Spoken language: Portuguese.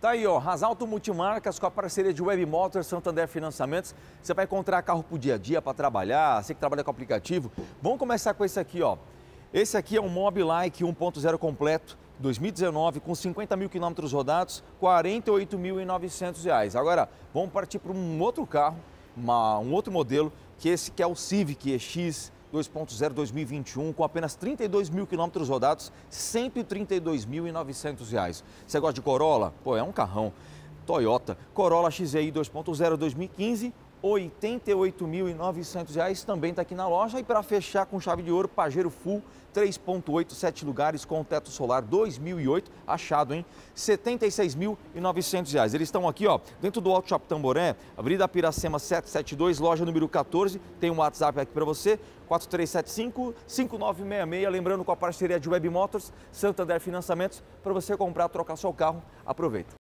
Tá aí, ó, Rasalto Multimarcas com a parceria de Motors Santander Financiamentos. Você vai encontrar carro pro dia a dia, para trabalhar, você que trabalha com aplicativo. Vamos começar com esse aqui, ó. Esse aqui é um Mob 1.0 completo, 2019, com 50 mil quilômetros rodados, R$ 48.900. Agora, vamos partir para um outro carro, uma, um outro modelo, que esse que é o Civic EX 2.0 2021 com apenas 32 mil quilômetros rodados, R$ 132.900. reais. Você gosta de Corolla? Pô, é um carrão. Toyota Corolla XEI 2.0 2015, R$ 88.900 também está aqui na loja. E para fechar com chave de ouro, Pajero Full 3.8, 7 lugares com teto solar 2008, achado, hein? R$ 76.900. Eles estão aqui, ó, dentro do Alto Shop Tamboré, Avenida Piracema 772, loja número 14. Tem um WhatsApp aqui para você, 4375-5966. Lembrando com a parceria de Web Motors, Santander Financiamentos, para você comprar, trocar seu carro. Aproveita.